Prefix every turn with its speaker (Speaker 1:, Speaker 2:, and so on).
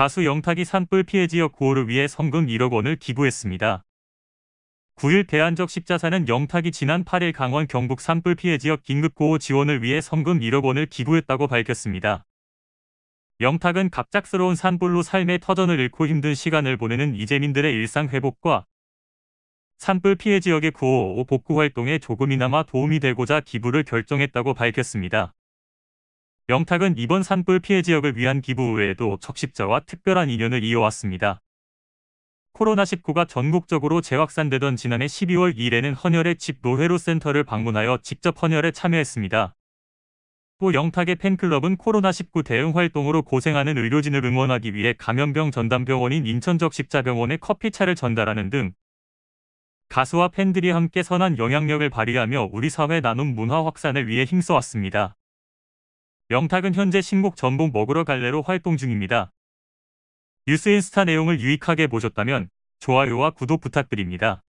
Speaker 1: 가수 영탁이 산불 피해 지역 구호를 위해 성금 1억 원을 기부했습니다. 9일 대한적 십자사는 영탁이 지난 8일 강원 경북 산불 피해 지역 긴급 구호 지원을 위해 성금 1억 원을 기부했다고 밝혔습니다. 영탁은 갑작스러운 산불로 삶의 터전을 잃고 힘든 시간을 보내는 이재민들의 일상 회복과 산불 피해 지역의 구호 복구 활동에 조금이나마 도움이 되고자 기부를 결정했다고 밝혔습니다. 영탁은 이번 산불 피해 지역을 위한 기부 외에도 적십자와 특별한 인연을 이어왔습니다. 코로나19가 전국적으로 재확산되던 지난해 12월 1일에는 헌혈의 집 노회로 센터를 방문하여 직접 헌혈에 참여했습니다. 또 영탁의 팬클럽은 코로나19 대응 활동으로 고생하는 의료진을 응원하기 위해 감염병 전담병원인 인천적십자병원에 커피차를 전달하는 등 가수와 팬들이 함께 선한 영향력을 발휘하며 우리 사회 나눔 문화 확산을 위해 힘써왔습니다. 명탁은 현재 신곡 전복 먹으러 갈래로 활동 중입니다. 뉴스 인스타 내용을 유익하게 보셨다면 좋아요와 구독 부탁드립니다.